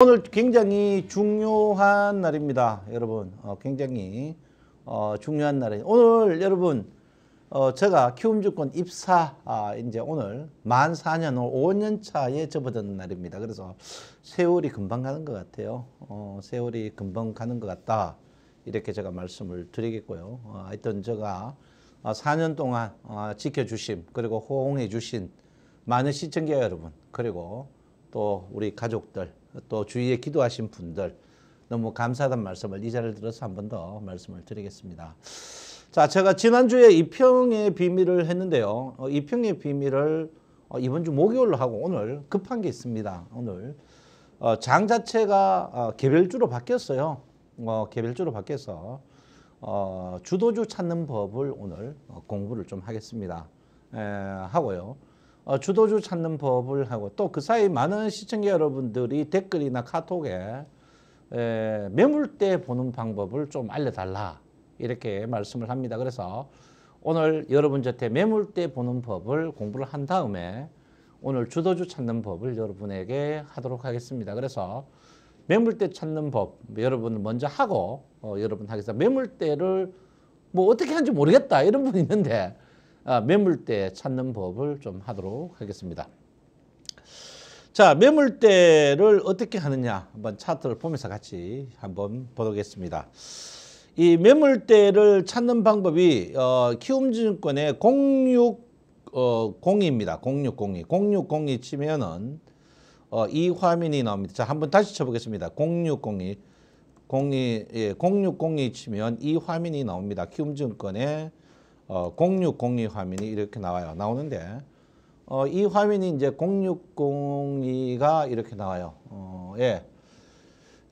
오늘 굉장히 중요한 날입니다. 여러분 어, 굉장히 어, 중요한 날이에요. 오늘 여러분 어, 제가 키움증권 입사 아, 이제 오늘 만 4년, 5년 차에 접어든 날입니다. 그래서 세월이 금방 가는 것 같아요. 어, 세월이 금방 가는 것 같다. 이렇게 제가 말씀을 드리겠고요. 어, 하여튼 제가 4년 아, 동안 어, 지켜주심 그리고 호응해 주신 많은 시청자 여러분 그리고 또 우리 가족들 또 주위에 기도하신 분들 너무 감사하다는 말씀을 이 자리를 들어서 한 번 더 말씀을 드리겠습니다. 자, 제가 지난주에 이평의 비밀을 했는데요. 어, 이평의 비밀을 어, 이번 주 목요일로 하고 오늘 급한 게 있습니다. 오늘 어, 장 자체가 어, 개별주로 바뀌었어요. 어, 개별주로 바뀌어서 어, 주도주 찾는 법을 오늘 공부를 좀 하겠습니다. 에, 하고요. 어, 주도주 찾는 법을 하고 또 그 사이 많은 시청자 여러분들이 댓글이나 카톡에 매물대 보는 방법을 좀 알려달라 이렇게 말씀을 합니다. 그래서 오늘 여러분 저한테 매물대 보는 법을 공부를 한 다음에 오늘 주도주 찾는 법을 여러분에게 하도록 하겠습니다. 그래서 매물대 찾는 법 여러분 먼저 하고 어, 여러분 하겠습니다. 매물대를 뭐 어떻게 하는지 모르겠다 이런 분 있는데 아, 매물대 찾는 법을 좀 하도록 하겠습니다. 자, 매물대를 어떻게 하느냐 한번 차트를 보면서 같이 한번 보도록겠습니다 이 매물대를 찾는 방법이 어, 키움증권의 0602입니다. 0602. 0602 치면은 어, 이 화면이 나옵니다. 자, 한번 다시 쳐보겠습니다. 0602. 02, 예, 0602 치면 이 화면이 나옵니다. 키움증권의 어, 0602 화면이 이렇게 나와요. 나오는데 어, 이 화면이 이제 0602가 이렇게 나와요. 어, 예.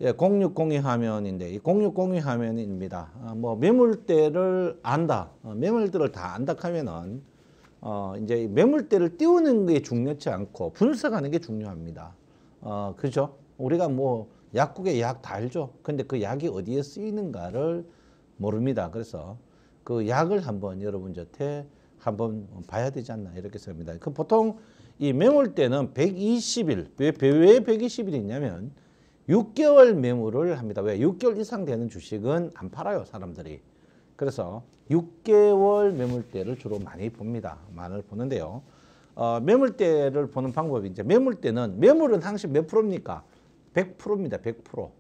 예, 0602 화면인데 이0602 화면입니다. 아, 뭐 매물대를 안다. 어, 매물대를 다 안다 하면은 어, 이제 매물대를 띄우는 게 중요치 않고 분석하는 게 중요합니다. 어, 그죠? 우리가 뭐 약국에 약다 알죠. 근데 그 약이 어디에 쓰이는가를 모릅니다. 그래서 그 약을 한번 여러분한테 한번 봐야 되지 않나 이렇게 생각합니다. 그 보통 이 매물 때는 120일 왜, 왜 120일이냐면 6개월 매물을 합니다. 왜 6개월 이상 되는 주식은 안 팔아요 사람들이. 그래서 6개월 매물대를 주로 많이 봅니다. 많이 보는데요. 어, 매물대를 보는 방법이 이제 매물대는 매물은 항시 몇 프로입니까? 100%입니다. 100%.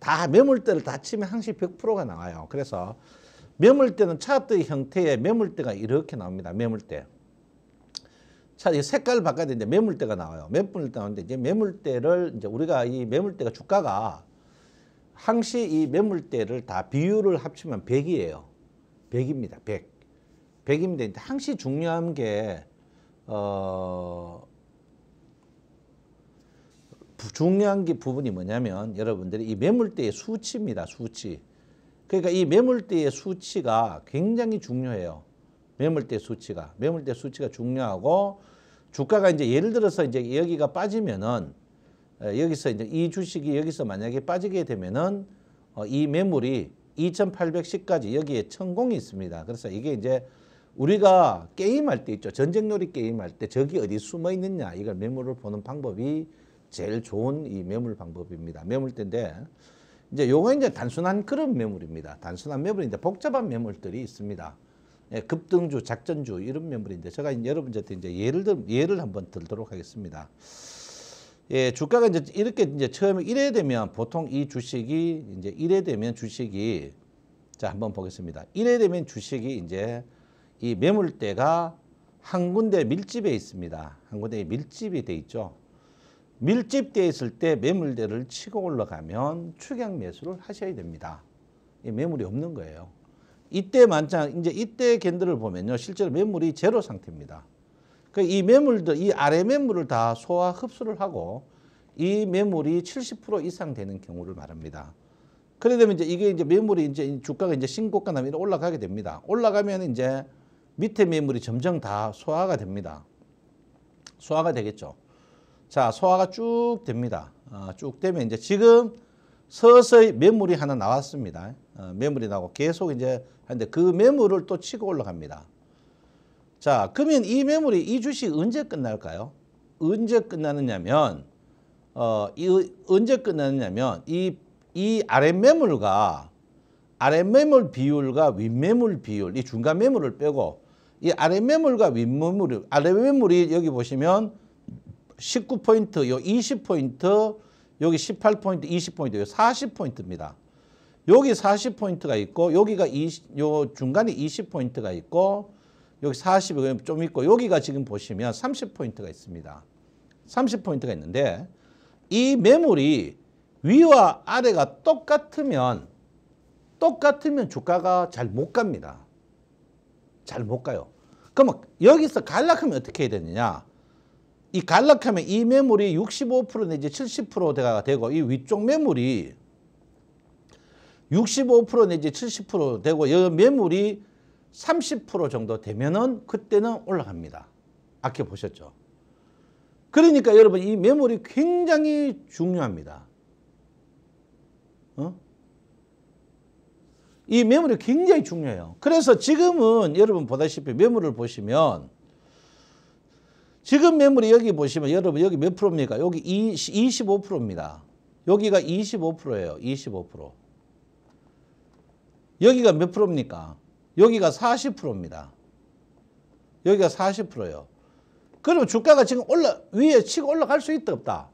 다 매물대를 다 치면 항시 100%가 나와요. 그래서 매물대는 차트의 형태의 매물대가 이렇게 나옵니다. 매물대. 차 색깔 바꿔야 되는데 매물대가 나와요. 매물대 나오는데 이제 매물대를 이제 우리가 이 매물대가 주가가 항시 이 매물대를 다 비율을 합치면 100이에요. 100입니다. 100. 100인데 항시 중요한 게 어, 중요한 게 부분이 뭐냐면 여러분들이 이 매물대의 수치입니다. 수치. 그러니까 이 매물대의 수치가 굉장히 중요해요. 매물대 수치가. 매물대 수치가 중요하고 주가가 이제 예를 들어서 이제 여기가 빠지면은 여기서 이제 이 주식이 여기서 만약에 빠지게 되면은 어, 이 매물이 2810까지 여기에 천공이 있습니다. 그래서 이게 이제 우리가 게임할 때 있죠. 전쟁놀이 게임할 때 저기 어디 숨어 있느냐 이걸 매물을 보는 방법이 제일 좋은 이 매물 방법입니다. 매물대인데 이제 요거 이제 단순한 그런 매물입니다. 단순한 매물인데 복잡한 매물들이 있습니다. 예, 급등주, 작전주 이런 매물인데 제가 이제 여러분들한테 이제 예를 들 예를 한번 들도록 하겠습니다. 예, 주가가 이제 이렇게 이제 처음에 이래 되면 보통 이 주식이 이제 이래 되면 주식이 자 한번 보겠습니다. 이래 되면 주식이 이제 이 매물대가 한 군데 밀집해 있습니다. 한 군데 밀집이 돼 있죠. 밀집되어 있을 때 매물대를 치고 올라가면 추격 매수를 하셔야 됩니다. 매물이 없는 거예요. 이때 만장 이제 이때 겐들을 보면요. 실제로 매물이 제로 상태입니다. 그 이 매물들 이 아래 매물을 다 소화 흡수를 하고 이 매물이 70% 이상 되는 경우를 말합니다. 그래 되면 이제 이게 이제 매물이 이제 주가가 이제 신고가 나면 올라가게 됩니다. 올라가면 이제 밑에 매물이 점점 다 소화가 됩니다. 소화가 되겠죠. 자, 소화가 쭉 됩니다. 어, 쭉 되면 이제 지금 서서히 매물이 하나 나왔습니다. 어, 매물이 나고 계속 이제 하는데 그 매물을 또 치고 올라갑니다. 자, 그러면 이 매물이 이 주식 언제 끝날까요? 언제 끝나느냐면 어, 이 언제 끝나느냐면 이 이 아랫 매물과 아랫 매물 비율과 윗 매물 비율, 이 중간 매물을 빼고 이 아랫 매물과 윗 매물, 아랫 매물이 여기 보시면 19포인트, 요 20포인트, 여기 18포인트, 20포인트, 요 40포인트입니다. 여기 40포인트가 있고 여기가 20, 요 중간에 20포인트가 있고 여기 40이 좀 있고 여기가 지금 보시면 30포인트가 있습니다. 30포인트가 있는데 이 매물이 위와 아래가 똑같으면 똑같으면 주가가 잘 못 갑니다. 잘 못 가요. 그러면 여기서 갈락하면 어떻게 해야 되느냐. 이간략하면이 매물이 65% 내지 7 0가 되고 이 위쪽 매물이 65% 내지 70% 되고 여 매물이 30% 정도 되면은 그때는 올라갑니다. 아껴 보셨죠? 그러니까 여러분 이 매물이 굉장히 중요합니다. 어? 이 매물이 굉장히 중요해요. 그래서 지금은 여러분 보다시피 매물을 보시면 지금 매물이 여기 보시면 여러분 여기 몇 프로입니까? 여기 25%입니다. 여기가 25%예요. 25%. 여기가 몇 프로입니까? 여기가 40%입니다. 여기가 40%예요. 그러면 주가가 지금 올라 위에 치고 올라갈 수 있다 없다.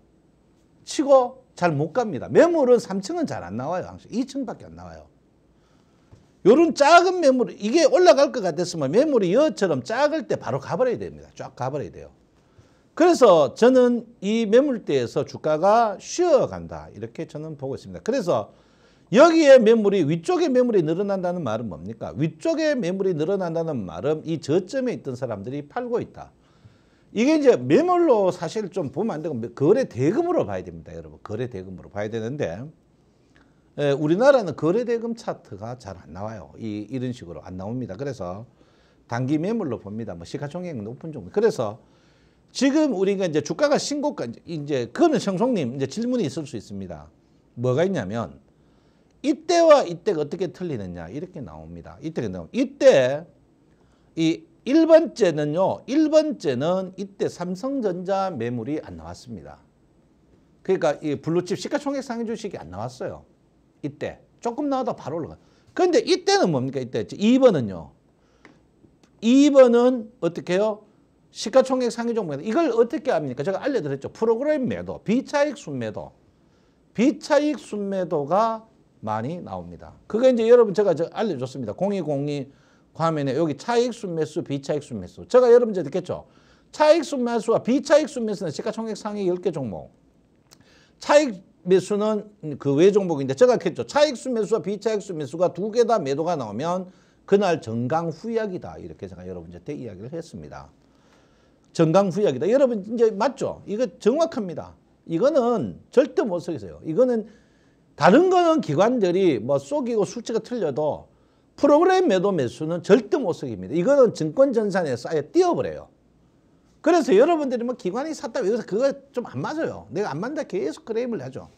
치고 잘 못 갑니다. 매물은 3층은 잘 안 나와요. 2층밖에 안 나와요. 요런 작은 매물 이게 올라갈 것 같았으면 매물이 여처럼 작을 때 바로 가버려야 됩니다. 쫙 가버려야 돼요. 그래서 저는 이 매물대에서 주가가 쉬어간다. 이렇게 저는 보고 있습니다. 그래서 여기에 매물이 위쪽에 매물이 늘어난다는 말은 뭡니까? 위쪽에 매물이 늘어난다는 말은 이 저점에 있던 사람들이 팔고 있다. 이게 이제 매물로 사실 좀 보면 안 되고 거래 대금으로 봐야 됩니다. 여러분 거래 대금으로 봐야 되는데 예, 우리나라는 거래 대금 차트가 잘 안 나와요. 이, 이런 식으로 안 나옵니다. 그래서 단기 매물로 봅니다. 뭐 시가총액 높은 종목. 그래서 지금 우리가 이제 주가가 신고가 이제 그거는 청송님 이제 질문이 있을 수 있습니다. 뭐가 있냐면 이때와 이때가 어떻게 틀리느냐 이렇게 나옵니다. 이때가 나옵 니다 이때 이 1번째는요. 1번째는 이때 삼성전자 매물이 안 나왔습니다. 그러니까 이 블루칩 시가총액 상위 주식이 안 나왔어요. 이때 조금 나와도 바로 올라가. 그런데 이때는 뭡니까? 이때 2번은요. 2번은 어떻게 해요? 시가총액 상위 종목에서 이걸 어떻게 합니까? 제가 알려드렸죠. 프로그램 매도, 비차익 순매도, 비차익 순매도가 많이 나옵니다. 그거 이제 여러분 제가 알려줬습니다. 0202 화면에 여기 차익 순매수, 비차익 순매수. 제가 여러분 이제 듣겠죠. 차익 순매수와 비차익 순매수는 시가총액 상위 10개 종목. 차익 매수는 그 외 종목인데 제가 했죠. 차익 순매수와 비차익 순매수가 두 개 다 매도가 나오면 그날 정강 후약이다. 이렇게 제가 여러분 이제 이야기를 했습니다. 정강후약이다. 여러분 이제 맞죠? 이거 정확합니다. 이거는 절대 못 속이세요. 이거는 다른 거는 기관들이 뭐 속이고 수치가 틀려도 프로그램 매도 매수는 절대 못 속입니다. 이거는 증권전산에서 아예 띄어버려요 그래서 여러분들이 뭐 기관이 샀다 여기서 그거 좀 안 맞아요. 내가 안 맞는다 계속 그레임을 하죠.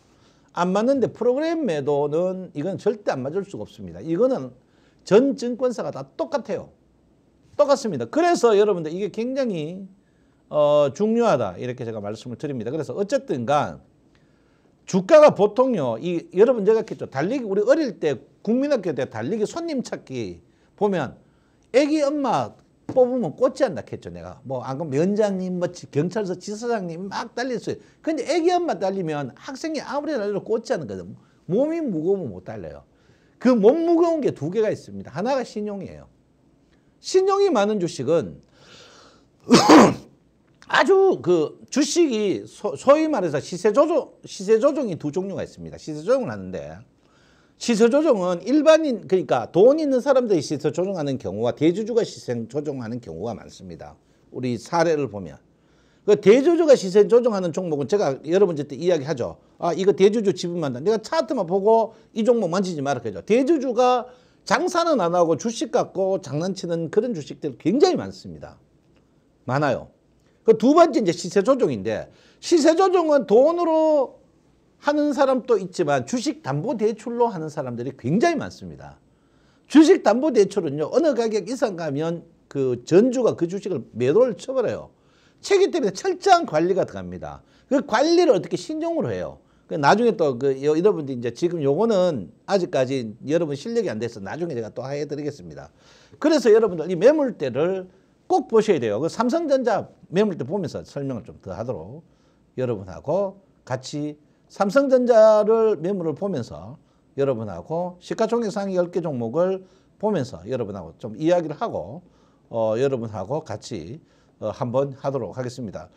안 맞는데 프로그램 매도는 이건 절대 안 맞을 수가 없습니다. 이거는 전 증권사가 다 똑같아요. 똑같습니다. 그래서 여러분들 이게 굉장히 어, 중요하다 이렇게 제가 말씀을 드립니다. 그래서 어쨌든 간 주가가 보통요. 이 여러분 제가 했죠. 달리기 우리 어릴 때 국민학교 때 달리기 손님 찾기 보면 애기 엄마 뽑으면 꽂지 않나 했죠 내가 뭐 안 그 면장님 뭐 경찰서 지사장님 막 달릴 수어요 근데 애기 엄마 달리면 학생이 아무리 달려도 꽂지 않는 거죠 몸이 무거우면 못 달려요. 그 몸 무거운 게 두 개가 있습니다. 하나가 신용이에요. 신용이 많은 주식은 아주 그 주식이 소, 소위 말해서 시세 조정 시세 조정이 두 종류가 있습니다. 시세 조정을 하는데 시세 조정은 일반인 그러니까 돈 있는 사람들이 시세 조정하는 경우와 대주주가 시세 조정하는 경우가 많습니다. 우리 사례를 보면 그 대주주가 시세 조정하는 종목은 제가 여러분들 때 이야기하죠. 아 이거 대주주 지분만다. 내가 차트만 보고 이 종목 만지지 마라 그죠. 대주주가 장사는 안 하고 주식 갖고 장난치는 그런 주식들 굉장히 많습니다. 많아요. 그두 번째 이제 시세 조정인데 시세 조정은 돈으로 하는 사람도 있지만 주식 담보 대출로 하는 사람들이 굉장히 많습니다. 주식 담보 대출은요. 어느 가격 이상 가면 그 전주가 그 주식을 매도를 쳐버려요. 책기 때문에 철저한 관리가 들어갑니다. 그 관리를 어떻게 신용으로 해요. 그 나중에 또 그 여러분들 이제 지금 요거는 아직까지 여러분 실력이 안 돼서 나중에 제가 또 해드리겠습니다. 그래서 여러분들 이 매물대를 꼭 보셔야 돼요. 그 삼성전자 매물때 보면서 설명을 좀 더 하도록 여러분하고 같이 삼성전자를 매물을 보면서 여러분하고 시가총액상 10개 종목을 보면서 여러분하고 좀 이야기를 하고 어, 여러분하고 같이 어, 한번 하도록 하겠습니다.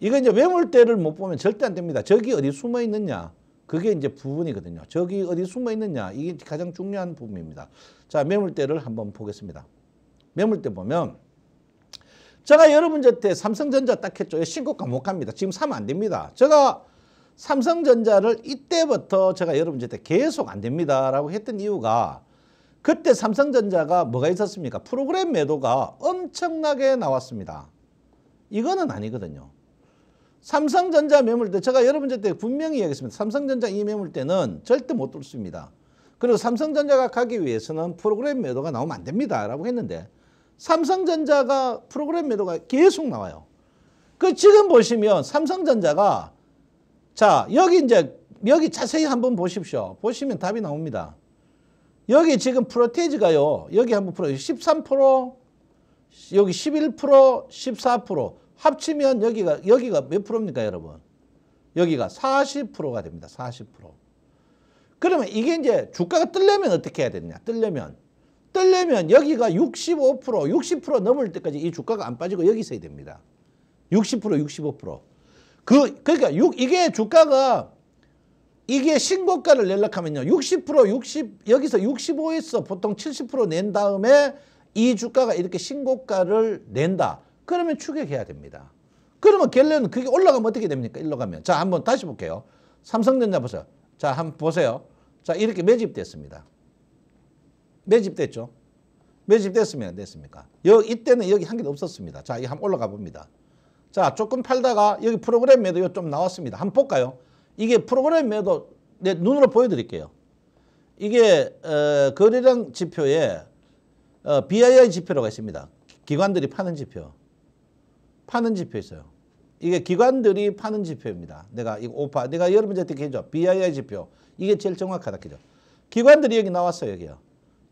이거 이제 매물대를 못 보면 절대 안 됩니다. 저기 어디 숨어 있느냐. 그게 이제 부분이거든요. 저기 어디 숨어 있느냐. 이게 가장 중요한 부분입니다. 자, 매물대를 한번 보겠습니다. 매물대 보면 제가 여러분한테 삼성전자 딱 했죠. 신고가 못 갑니다. 지금 사면 안 됩니다. 제가 삼성전자를 이때부터 제가 여러분한테 계속 안 됩니다라고 했던 이유가 그때 삼성전자가 뭐가 있었습니까? 프로그램 매도가 엄청나게 나왔습니다. 이거는 아니거든요. 삼성전자 매물때 제가 여러분한테 분명히 이야기했습니다. 삼성전자 이매물때는 절대 못 뚫습니다. 그리고 삼성전자가 가기 위해서는 프로그램 매도가 나오면 안 됩니다. 라고 했는데 삼성전자가 프로그램 매도가 계속 나와요. 그 지금 보시면 삼성전자가 자 여기 이제 여기 자세히 한번 보십시오. 보시면 답이 나옵니다. 여기 지금 프로테이즈가요. 여기 한번 프로 13% 여기 11% 14% 합치면 여기가 여기가 몇 프로입니까 여러분? 여기가 40%가 됩니다. 40%. 그러면 이게 이제 주가가 뜰려면 어떻게 해야 되느냐? 뜰려면 떨려면 여기가 65% 60% 넘을 때까지 이 주가가 안 빠지고 여기 있어야 됩니다. 60% 65%. 그 그러니까 6, 이게 주가가 이게 신고가를 연락하면요. 60% 60 여기서 65에서 보통 70%낸 다음에 이 주가가 이렇게 신고가를 낸다. 그러면 추격해야 됩니다. 그러면 결론은 그게 올라가면 어떻게 됩니까? 일로 가면. 자, 한번 다시 볼게요. 삼성전자 보세요. 자, 한번 보세요. 자, 이렇게 매집됐습니다. 매집됐죠. 매집됐으면 됐습니까? 여, 이때는 여기 한 개도 없었습니다. 자, 이 한번 올라가 봅니다. 자, 조금 팔다가 여기 프로그램 매도 좀 나왔습니다. 한번 볼까요? 이게 프로그램 매도 내 눈으로 보여드릴게요. 이게 어, 거래량 지표에 어, BII 지표라고 있습니다. 기관들이 파는 지표. 파는 지표 있어요. 이게 기관들이 파는 지표입니다. 내가 이거 오파, 내가 여러분들한테 얘기 BII 지표. 이게 제일 정확하다. 그죠? 기관들이 여기 나왔어요. 여기요.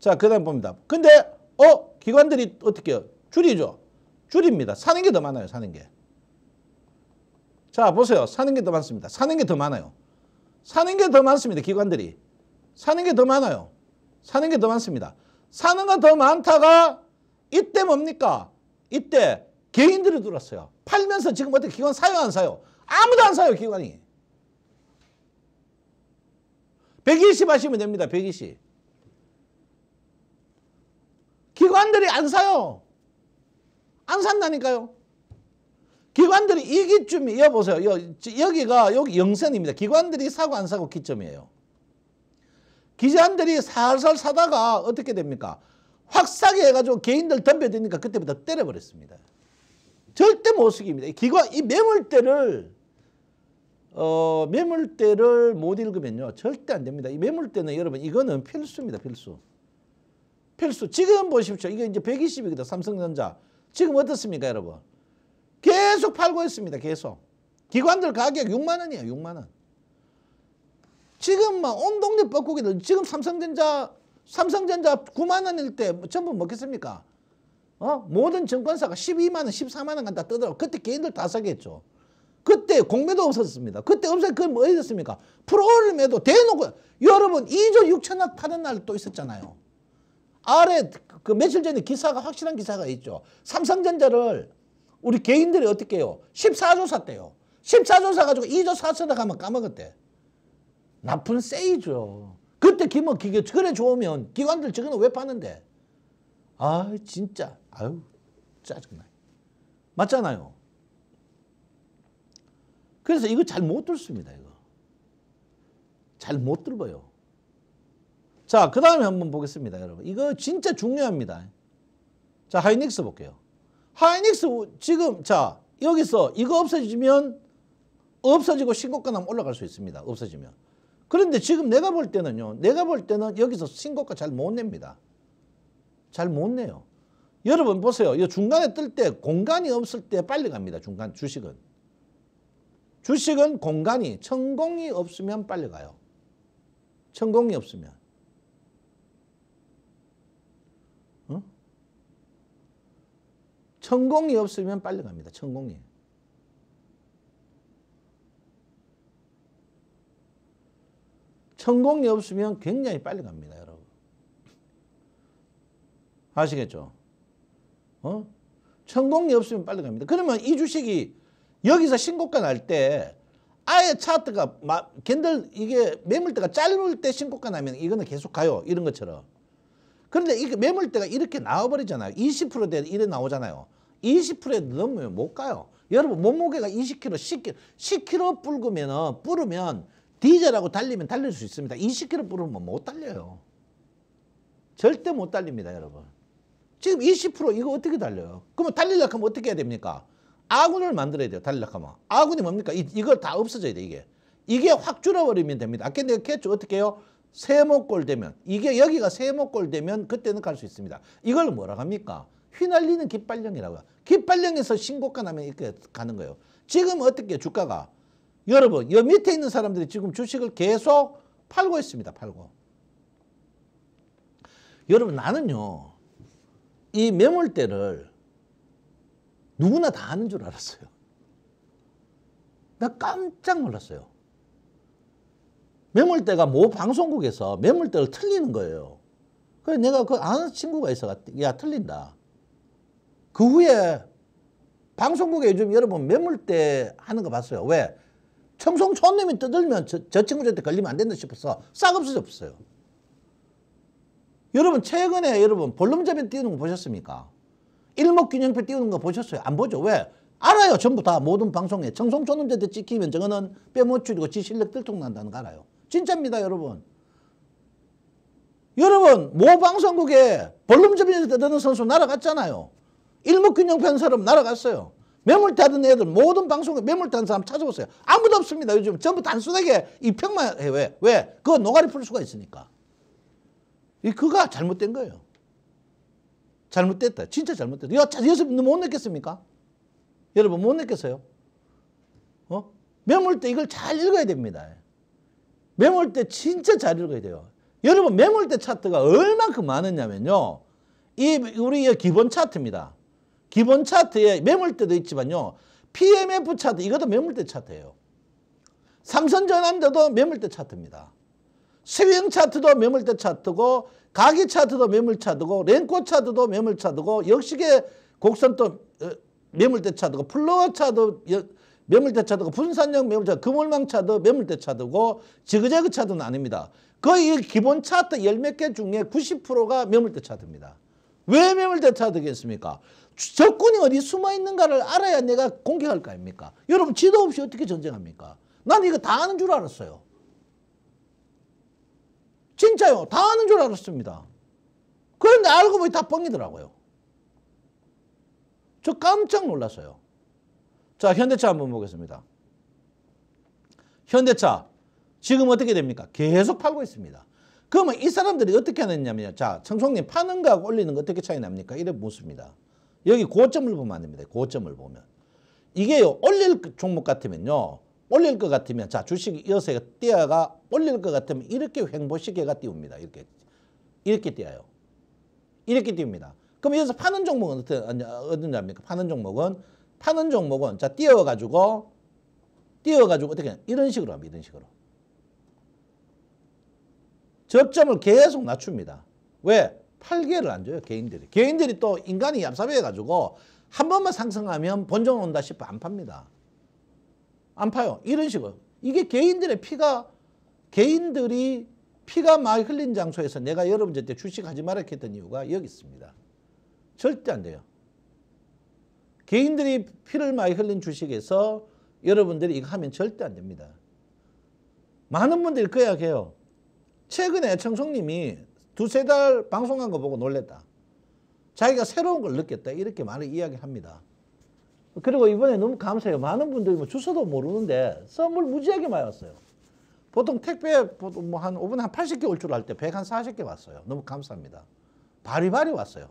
자, 그 다음 봅니다. 근데, 어? 기관들이 어떻게 해요? 줄이죠? 줄입니다. 사는 게 더 많아요, 사는 게. 자, 보세요. 사는 게 더 많습니다. 사는 게 더 많아요. 사는 게 더 많습니다, 기관들이. 사는 게 더 많아요. 사는 게 더 많습니다. 사는 게 더 많다가 이때 뭡니까? 이때 개인들이 들어왔어요. 팔면서 지금 어떻게 기관 사요, 안 사요? 아무도 안 사요, 기관이. 120 하시면 됩니다, 120. 기관들이 안 사요. 안 산다니까요. 기관들이 이 기점이 여 보세요. 여, 기가 여기 영선입니다. 기관들이 사고 안 사고 기점이에요. 기관들이 살살 사다가 어떻게 됩니까? 확 싸게 해가지고 개인들 덤벼드니까 그때부터 때려버렸습니다. 절대 못 숙입니다. 기관 이 매물대를 어, 매물대를 못 읽으면요 절대 안 됩니다. 이 매물대는 여러분 이거는 필수입니다. 필수. 필수. 지금 보십시오. 이게 이제 120이거든. 삼성전자. 지금 어떻습니까, 여러분? 계속 팔고 있습니다. 계속. 기관들 가격 6만 원이에요. 6만 원. 지금 막온 동네 뻐꾸기들 지금 삼성전자 삼성전자 9만 원일 때 뭐 전부 먹겠습니까? 어? 모든 증권사가 12만 원, 14만 원 간다 뜨더라고. 그때 개인들 다 사겠죠. 그때 공매도 없었습니다. 그때 없었 그럼 어디 뭐 있습니까? 프로를 매도 대놓고 여러분 2조 6천억 파는 날 또 있었잖아요. 아래 그 며칠 전에 기사가 확실한 기사가 있죠. 삼성전자를 우리 개인들이 어떻게 해요? 1 4조샀대요 14조사 가지고 2조 4조다 가면 까먹었대. 나쁜 세이죠. 그때 기뭐 기계 그래 좋으면 기관들 저거는 왜 파는데? 아 진짜 아유 짜증나. 맞잖아요. 그래서 이거 잘 못 들습니다. 이거 잘 못 들어요. 자, 그 다음에 한번 보겠습니다, 여러분. 이거 진짜 중요합니다. 자, 하이닉스 볼게요. 하이닉스 지금, 자, 여기서 이거 없어지면 없어지고 신고가 나면 올라갈 수 있습니다. 없어지면. 그런데 지금 내가 볼 때는요. 내가 볼 때는 여기서 신고가 잘 못 냅니다. 잘 못 내요. 여러분 보세요. 이 중간에 뜰 때 공간이 없을 때 빨리 갑니다. 중간 주식은. 주식은 공간이 천공이 없으면 빨리 가요. 천공이 없으면. 천공이 없으면 빨리 갑니다. 천공이. 천공이 없으면 굉장히 빨리 갑니다. 여러분. 아시겠죠? 어? 천공이 없으면 빨리 갑니다. 그러면 이 주식이 여기서 신고가 날 때 아예 차트가 마, 들 이게 매물대가 짧을 때 신고가 나면 이거는 계속 가요. 이런 것처럼. 그런데 이 매물대가 이렇게 나와버리잖아요. 20%대 이래 나오잖아요. 20%도 넘으면 못 가요. 여러분 몸무게가 20kg, 10kg, 10kg 뿔으면 뿌으면 디젤하고 달리면 달릴 수 있습니다. 20kg 뿌르면 못 달려요. 절대 못 달립니다, 여러분. 지금 20% 이거 어떻게 달려요? 그러면 달리려 하면 어떻게 해야 됩니까? 아군을 만들어야 돼요, 달리려 하면. 아군이 뭡니까? 이, 이걸 다 없어져야 돼, 이게. 이게 확 줄어버리면 됩니다. 아까 내가 캐치 어떻게 해요? 세목골 되면 이게 여기가 세목골 되면 그때는 갈 수 있습니다. 이걸 뭐라 합니까? 휘날리는 깃발령이라고 요 깃발령에서 신고가 나면 이렇게 가는 거예요. 지금 어떻게 주가가 여러분 여 밑에 있는 사람들이 지금 주식을 계속 팔고 있습니다. 팔고. 여러분 나는요. 이 매물대를 누구나 다 아는 줄 알았어요. 나 깜짝 놀랐어요. 매물대가 모 방송국에서 매물대를 틀리는 거예요. 그래서 내가 그 아는 친구가 있어. 야 틀린다. 그 후에 방송국에 요즘 여러분 매물대 하는 거 봤어요. 왜? 청송촌님이 떠들면 저, 저 친구한테 들 걸리면 안 된다 싶어서 싹 없어졌어요. 여러분 최근에 여러분 볼륨잡이 띄우는 거 보셨습니까? 일목균형표 띄우는 거 보셨어요? 안 보죠. 왜? 알아요. 전부 다 모든 방송에 청송촌음제대 찍히면 저거는 빼못 줄이고 지 실력 들통난다는 거 알아요. 진짜입니다 여러분. 여러분 모 방송국에 볼륨잡이 떠드는 선수 날아갔잖아요. 일목균형 편사럼 날아갔어요. 매물 타던 애들 모든 방송에 매물 탄 사람 찾아보세요. 아무도 없습니다. 요즘 전부 단순하게 이평만 해. 예, 왜? 왜? 그거 노가리 풀 수가 있으니까. 이 그가 잘못된 거예요. 잘못됐다. 진짜 잘못됐다. 여, 여러못 느꼈습니까? 여러분 못 느꼈어요? 어? 매물 때 이걸 잘 읽어야 됩니다. 매물 때 진짜 잘 읽어야 돼요. 여러분 매물 때 차트가 얼만큼 많았냐면요. 이 우리 기본 차트입니다. 기본 차트에 매물대도 있지만요. PMF 차트 이것도 매물대 차트예요. 삼선전환대도 매물대 차트입니다. 스윙 차트도 매물대 차트고 가기 차트도 매물 차트고 랭코 차트도 매물 차트고 역시게 곡선도 어, 매물대 차트고 플로어 차도 매물대 차트고 분산형 매물차 금월망 차도 매물대 차트고 지그재그 차도는 아닙니다. 거의 기본 차트 열몇개 중에 90%가 매물대 차트입니다. 왜 매물대 차트겠습니까? 적군이 어디 숨어 있는가를 알아야 내가 공격할 거 아닙니까? 여러분 지도 없이 어떻게 전쟁합니까? 난 이거 다 아는 줄 알았어요. 진짜요. 다 아는 줄 알았습니다. 그런데 알고 보니 다 뻥이더라고요. 저 깜짝 놀랐어요. 자, 현대차 한번 보겠습니다. 현대차 지금 어떻게 됩니까? 계속 팔고 있습니다. 그러면 이 사람들이 어떻게 하느냐면요. 자, 청송님 파는 거하고 올리는 거 어떻게 차이 납니까? 이래 묻습니다. 여기 고점을 보면 안 됩니다. 고점을 보면. 이게요. 올릴 종목 같으면요. 올릴 것 같으면 자 주식 여세가 뛰어가 올릴 것 같으면 이렇게 횡보시계가 띄웁니다. 이렇게 이렇게 띄어요. 이렇게 띄웁니다. 그럼 여기서 파는 종목은 어떤 어떤 합니까? 파는 종목은 파는 종목은 자 띄어 가지고 띄어 가지고 어떻게 이런 식으로 합니다. 이런 식으로. 접점을 계속 낮춥니다. 왜? 8개를 안 줘요 개인들이 개인들이 또 인간이 얌삽해 가지고 한 번만 상승하면 본전 온다 싶어 안 팝니다 안 파요 이런 식으로 이게 개인들의 피가 개인들이 피가 많이 흘린 장소에서 내가 여러분들한테 주식하지 말라 했던 이유가 여기 있습니다 절대 안 돼요 개인들이 피를 많이 흘린 주식에서 여러분들이 이거 하면 절대 안 됩니다 많은 분들이 그 이야기해요 최근에 청송님이 두세 달 방송한 거 보고 놀랬다. 자기가 새로운 걸 느꼈다. 이렇게 많이 이야기합니다. 그리고 이번에 너무 감사해요. 많은 분들이 뭐 주소도 모르는데 선물 무지하게 많이 왔어요. 보통 택배 뭐한 5분에 한 80개 올 줄 알 때 100 한 40개 왔어요. 너무 감사합니다. 바리바리 왔어요.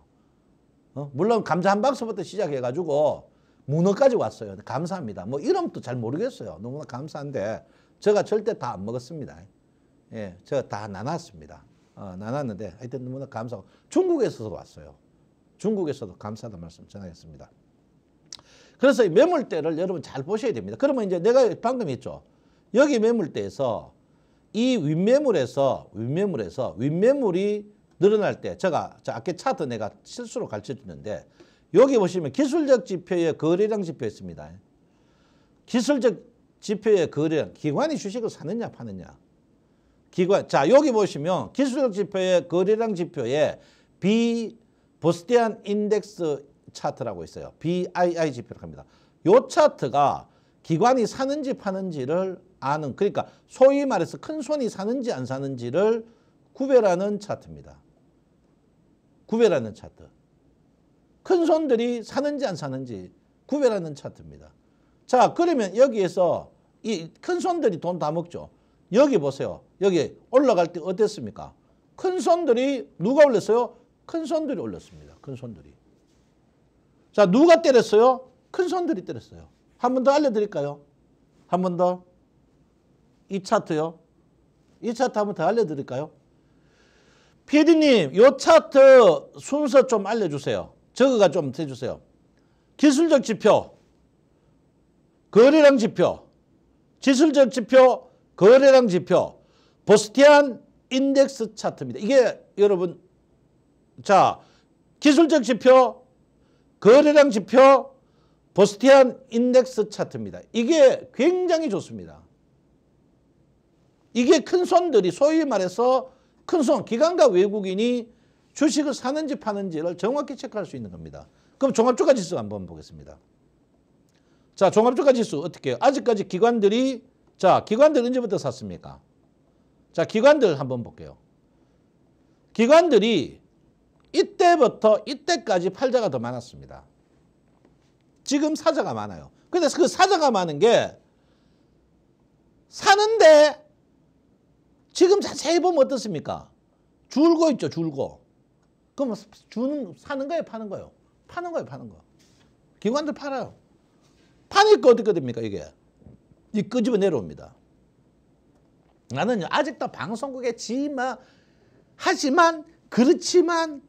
어? 물론 감자 한 박스부터 시작해가지고 문어까지 왔어요. 감사합니다. 뭐 이름도 잘 모르겠어요. 너무나 감사한데 제가 절대 다 안 먹었습니다. 예, 제가 다 나눴습니다. 어, 나눴는데 하여튼 너무나 감사하고 중국에서도 왔어요. 중국에서도 감사하다 말씀 전하겠습니다. 그래서 이 매물대를 여러분 잘 보셔야 됩니다. 그러면 이제 내가 방금 했죠. 여기 매물대에서 이 윗매물에서 윗매물에서 윗매물이 늘어날 때 제가 아까 차트 내가 실수로 가르쳐 주는데 여기 보시면 기술적 지표의 거래량 지표 있습니다. 기술적 지표의 거래량 기관이 주식을 사느냐 파느냐 기관. 자, 여기 보시면 기술적 지표의 거래량 지표에 비 보스티안 인덱스 차트라고 있어요. BII 지표라고 합니다. 요 차트가 기관이 사는지 파는지를 아는 그러니까 소위 말해서 큰 손이 사는지 안 사는지를 구별하는 차트입니다. 구별하는 차트. 큰 손들이 사는지 안 사는지 구별하는 차트입니다. 자 그러면 여기에서 이 큰 손들이 돈 다 먹죠. 여기 보세요. 여기 올라갈 때 어땠습니까? 큰 손들이 누가 올렸어요? 큰 손들이 올렸습니다. 큰 손들이. 자, 누가 때렸어요? 큰 손들이 때렸어요. 한 번 더 알려드릴까요? 한 번 더. 이 차트요. 이 차트 한 번 더 알려드릴까요? PD님, 요 차트 순서 좀 알려주세요. 저거가 좀 해주세요. 기술적 지표, 거래량 지표, 기술적 지표, 거래량 지표, 보스티안 인덱스 차트입니다. 이게 여러분 자 기술적 지표, 거래량 지표, 보스티안 인덱스 차트입니다. 이게 굉장히 좋습니다. 이게 큰 손들이 소위 말해서 큰 손, 기관과 외국인이 주식을 사는지 파는지를 정확히 체크할 수 있는 겁니다. 그럼 종합주가 지수 한번 보겠습니다. 자, 종합주가 지수 어떻게 해요? 아직까지 기관들이 자, 기관들 언제부터 샀습니까? 자, 기관들 한번 볼게요. 기관들이 이때부터 이때까지 팔자가 더 많았습니다. 지금 사자가 많아요. 근데 그 사자가 많은 게 사는데 지금 자세히 보면 어떻습니까? 줄고 있죠, 줄고. 그럼 주는, 사는 거예요, 파는 거예요? 파는 거예요, 파는 거. 기관들 팔아요. 파니까 어떻게 됩니까, 이게? 이 끄집어 내려옵니다. 나는 아직도 방송국에 지마 하지만 그렇지만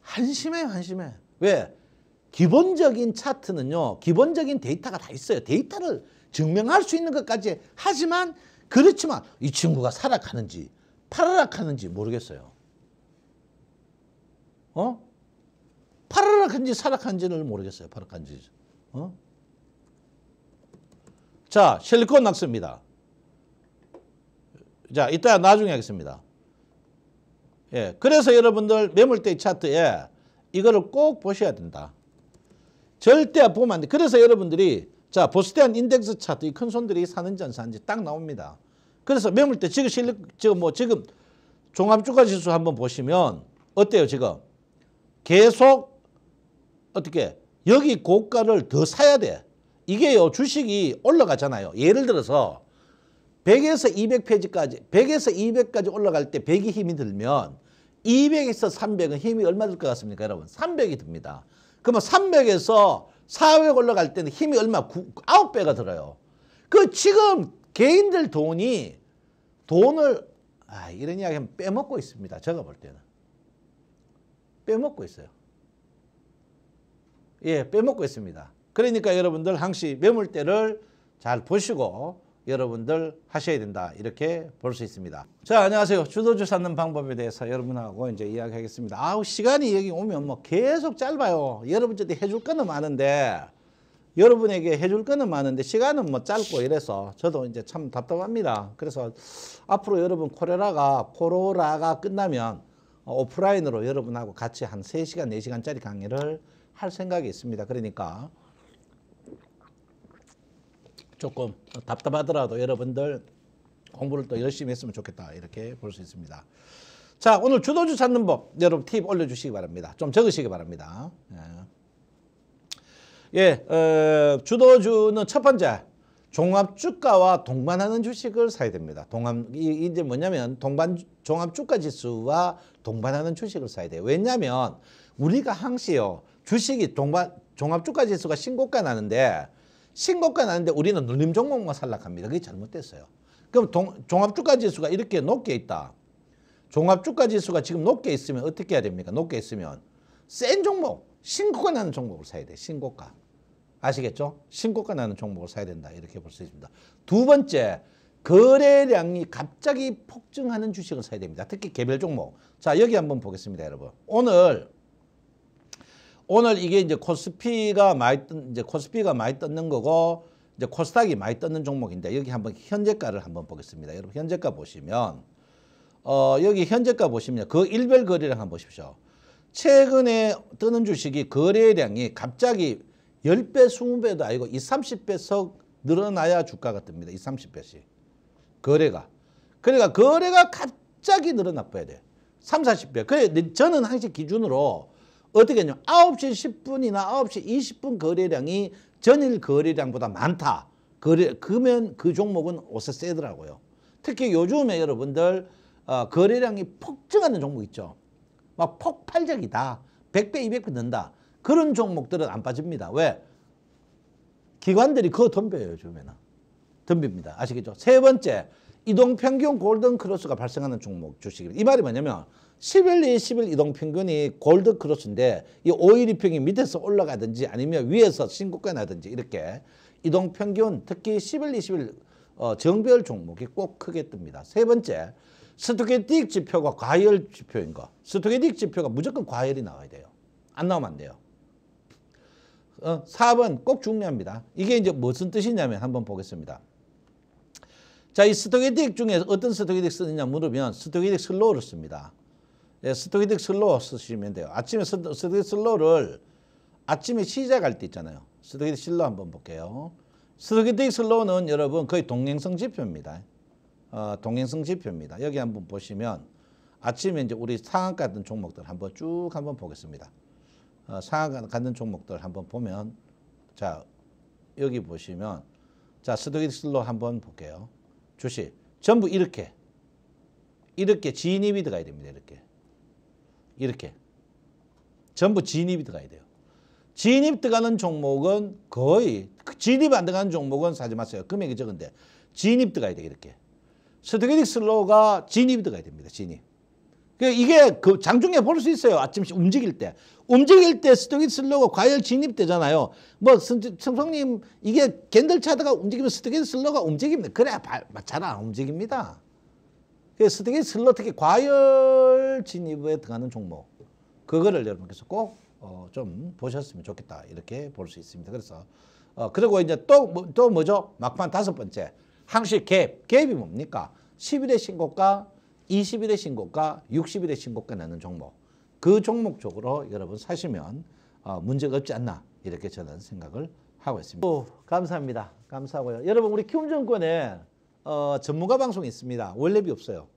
한심해 한심해. 왜? 기본적인 차트는요. 기본적인 데이터가 다 있어요. 데이터를 증명할 수 있는 것까지 하지만 그렇지만 이 친구가 살아가는지 파라락하는지 모르겠어요. 어? 파라락한지 살아간지를 모르겠어요. 파라락한지. 어? 자, 실리콘 낙스입니다. 자, 이따 나중에 하겠습니다. 예, 그래서 여러분들 매물대 차트에 이거를 꼭 보셔야 된다. 절대 보면 안 돼. 그래서 여러분들이 자, 보스턴 인덱스 차트 이 큰 손들이 사는지 안 사는지 딱 나옵니다. 그래서 매물대 지금 실리 지금 뭐 지금 종합 주가 지수 한번 보시면 어때요, 지금? 계속 어떻게 여기 고가를 더 사야 돼. 이게요 주식이 올라가잖아요. 예를 들어서 100에서 200페이지까지 100에서 200까지 올라갈 때 100이 힘이 들면 200에서 300은 힘이 얼마 들 것 같습니까 여러분? 300이 듭니다. 그러면 300에서 400 올라갈 때는 힘이 얼마? 9, 9배가 들어요. 그 지금 개인들 돈이 돈을 아, 이런 이야기 하면 빼먹고 있습니다. 제가 볼 때는. 빼먹고 있어요. 예, 빼먹고 있습니다. 그러니까 여러분들 항시 매물대를 잘 보시고 여러분들 하셔야 된다 이렇게 볼 수 있습니다 자 안녕하세요 주도주 찾는 방법에 대해서 여러분하고 이제 이야기하겠습니다 아우 시간이 여기 오면 뭐 계속 짧아요 여러분들한테 해줄 거는 많은데 여러분에게 해줄 거는 많은데 시간은 뭐 짧고 이래서 저도 이제 참 답답합니다 그래서 앞으로 여러분 코레라가 코로나가 끝나면 오프라인으로 여러분하고 같이 한 세시간네시간짜리 강의를 할 생각이 있습니다 그러니까 조금 답답하더라도 여러분들 공부를 또 열심히 했으면 좋겠다 이렇게 볼 수 있습니다. 자 오늘 주도주 찾는 법 여러분 팁 올려주시기 바랍니다. 좀 적으시기 바랍니다. 예, 예 어, 주도주는 첫 번째 종합주가와 동반하는 주식을 사야 됩니다. 동합 이, 제 뭐냐면 동반 종합주가 지수와 동반하는 주식을 사야 돼요. 왜냐하면 우리가 항시요 주식이 동반 종합주가 지수가 신고가 나는데 신고가 나는데 우리는 눌림 종목만 산락합니다. 그게 잘못됐어요. 그럼 동, 종합주가지수가 이렇게 높게 있다. 종합주가지수가 지금 높게 있으면 어떻게 해야 됩니까? 높게 있으면 센 종목, 신고가 나는 종목을 사야 돼. 신고가. 아시겠죠? 신고가 나는 종목을 사야 된다. 이렇게 볼 수 있습니다. 두 번째, 거래량이 갑자기 폭증하는 주식을 사야 됩니다. 특히 개별 종목. 자, 여기 한번 보겠습니다, 여러분. 오늘 오늘 이게 이제 코스피가 많이 뜬, 이제 코스피가 많이 떴는 거고 이제 코스닥이 많이 떴는 종목인데 여기 한번 현재가를 한번 보겠습니다. 여러분 현재가 보시면 어 여기 현재가 보시면 그 일별 거래량 한번 보십시오. 최근에 뜨는 주식이 거래량이 갑자기 10배, 20배도 아니고 20, 30배씩 늘어나야 주가가 뜹니다. 20, 30배씩. 거래가. 그러니까 거래가 갑자기 늘어나봐야 돼요. 30, 40배. 그래 저는 항상 기준으로 어떻게 했냐. 9시 10분이나 9시 20분 거래량이 전일 거래량보다 많다. 거래, 그러면 그 종목은 옷에 세더라고요. 특히 요즘에 여러분들 어, 거래량이 폭증하는 종목 있죠. 막 폭발적이다. 100배, 200배 는다. 그런 종목들은 안 빠집니다. 왜? 기관들이 그거 덤벼요, 요즘에는. 덤빕니다. 아시겠죠? 세 번째, 이동평균 골든크로스가 발생하는 종목 주식입니다. 이 말이 뭐냐면 11, 2 10일 이동 평균이 골드 크로스인데 이5일 이평이 밑에서 올라가든지 아니면 위에서 신고가 나든지 이렇게 이동 평균 특히 11, 2십일 어, 정별 종목이 꼭 크게 뜹니다. 세 번째 스토케틱 지표가 과열 지표인 거. 스토케틱 지표가 무조건 과열이 나와야 돼요. 안 나오면 안 돼요. 어, 4번 꼭 중요합니다. 이게 이제 무슨 뜻이냐면 한번 보겠습니다. 자, 이 스토게틱 중에서 어떤 스토게틱 쓰느냐 물으면 스토게틱 슬로우를 씁니다. 예, 스토이딕 슬로우 쓰시면 돼요. 아침에 스토이딕 슬로우를 아침에 시작할 때 있잖아요. 스토이딕 슬로우 한번 볼게요. 스토이딕 슬로우는 여러분 거의 동행성 지표입니다. 어, 동행성 지표입니다. 여기 한번 보시면 아침에 이제 우리 상한 같은 종목들 한번 쭉 한번 보겠습니다. 어, 상한 같은 종목들 한번 보면 자 여기 보시면 자 스토이딕 슬로우 한번 볼게요. 주식 전부 이렇게 이렇게 진입이 들가 됩니다. 이렇게 이렇게. 전부 진입이 들어가야 돼요. 진입 들어가는 종목은 거의 그 진입 안 들어가는 종목은 사지 마세요. 금액이 적은데 진입 들어가야 돼 이렇게. 스트레틱 슬로우가 진입이 들어가야 됩니다. 진입. 그러니까 이게 그 장중에 볼 수 있어요. 아침 움직일 때. 움직일 때 스톡이 슬로우가 과열 진입되잖아요. 뭐 성성님 이게 겐들 차다가 움직이면 스톡이 슬로우가 움직입니다. 그래 야잘 안 움직입니다. 그래서 틱이 슬러트기 과열 진입에 들어가는 종목 그거를 여러분께서 꼭 어, 좀 보셨으면 좋겠다 이렇게 볼 수 있습니다. 그래서 어, 그리고 이제 또또 뭐, 또 뭐죠? 막판 다섯 번째 항시 갭 갭이 뭡니까? 10일의 신고가 20일의 신고가 60일의 신고가 내는 종목 그 종목 쪽으로 여러분 사시면 어, 문제가 없지 않나 이렇게 저는 생각을 하고 있습니다. 오, 감사합니다. 감사하고요. 여러분 우리 키움증권에 어, 전문가 방송이 있습니다. 월랩이 없어요.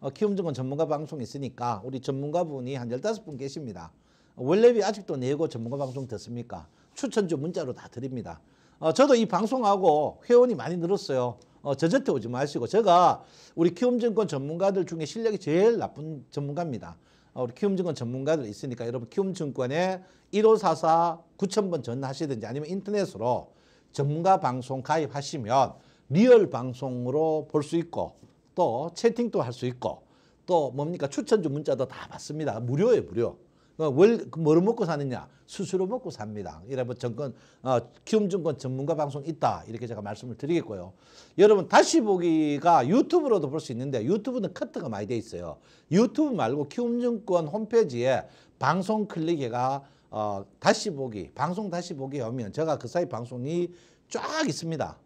어, 키움증권 전문가 방송이 있으니까 우리 전문가분이 한 열다섯 분 계십니다. 월랩이 아직도 내고 전문가 방송 듣습니까? 추천주 문자로 다 드립니다. 어, 저도 이 방송하고 회원이 많이 늘었어요. 어, 저저테 오지 마시고 제가 우리 키움증권 전문가들 중에 실력이 제일 나쁜 전문가입니다. 어, 우리 키움증권 전문가들 있으니까 여러분 키움증권에 1544 9000번 전화하시든지 아니면 인터넷으로 전문가 방송 가입하시면 리얼 방송으로 볼 수 있고 또 채팅도 할 수 있고 또 뭡니까 추천주 문자도 다 받습니다. 무료예요 무료. 어, 월, 뭐로 먹고 사느냐? 수수료 먹고 삽니다. 여러분 뭐 정권, 어, 키움증권 전문가 방송 있다. 이렇게 제가 말씀을 드리겠고요. 여러분 다시 보기가 유튜브로도 볼 수 있는데 유튜브는 커트가 많이 돼 있어요. 유튜브 말고 키움증권 홈페이지에 방송 클릭해가 어, 다시 보기, 방송 다시 보기하면 제가 그 사이 방송이 쫙 있습니다.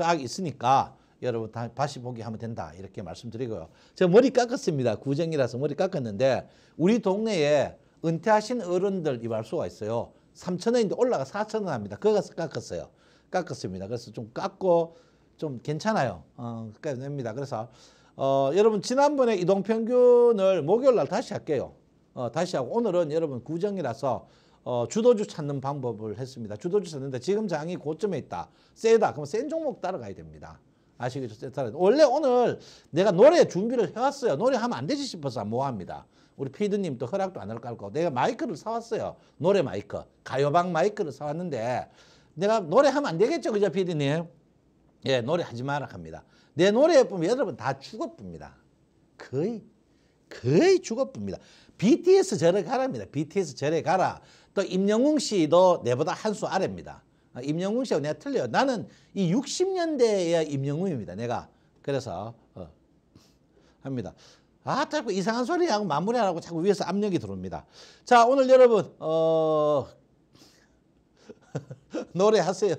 쫙 있으니까 여러분 다 다시 보기 하면 된다 이렇게 말씀드리고요. 제가 머리 깎았습니다. 구정이라서 머리 깎았는데 우리 동네에 은퇴하신 어른들 이발수가 있어요. 3천원인데 올라가 4천원 합니다. 그거 가서 깎았어요. 깎았습니다. 그래서 좀 깎고 좀 괜찮아요. 어, 그까지 냅니다. 그래서 어, 여러분 지난번에 이동평균을 목요일날 다시 할게요. 어, 다시 하고 오늘은 여러분 구정이라서 어, 주도주 찾는 방법을 했습니다. 주도주 찾는데 지금 장이 고점에 있다. 세다. 그럼 센 종목 따라가야 됩니다. 아시겠죠? 세타라. 원래 오늘 내가 노래 준비를 해왔어요. 노래하면 안 되지 싶어서 모합니다. 우리 피드님도 허락도 안할 거고 내가 마이크를 사왔어요. 노래 마이크. 가요방 마이크를 사왔는데 내가 노래하면 안 되겠죠? 그죠 피디님? 예, 노래하지 마라 합니다. 내 노래에 보면 여러분 다 죽어쁩니다. 거의 거의 죽어쁩니다. BTS 절에 가랍니다. BTS 절에 가라. 또 임영웅 씨도 내보다 한 수 아래입니다. 아, 임영웅 씨하고 내가 틀려요. 나는 이 60년대의 임영웅입니다. 내가. 그래서 어, 합니다. 아 자꾸 이상한 소리하고 마무리하라고 자꾸 위에서 압력이 들어옵니다. 자 오늘 여러분 어... 노래하세요.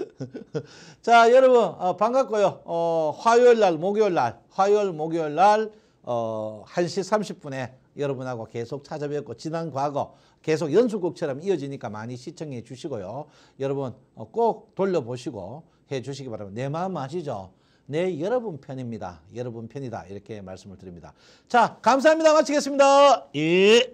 자 여러분 어, 반갑고요. 어, 화요일 날 목요일 날 화요일 목요일 날 어, 1시 30분에 여러분하고 계속 찾아뵙고 지난 과거 계속 연수곡처럼 이어지니까 많이 시청해 주시고요. 여러분 어, 꼭 돌려보시고 해 주시기 바랍니다. 내 마음 아시죠? 네, 여러분 편입니다. 여러분 편이다. 이렇게 말씀을 드립니다. 자, 감사합니다. 마치겠습니다. 예.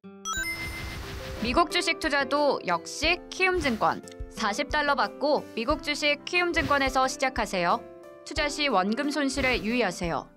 미국 주식 투자도 역시 키움증권. 40달러 받고 미국 주식 키움증권에서 시작하세요. 투자 시 원금 손실에 유의하세요.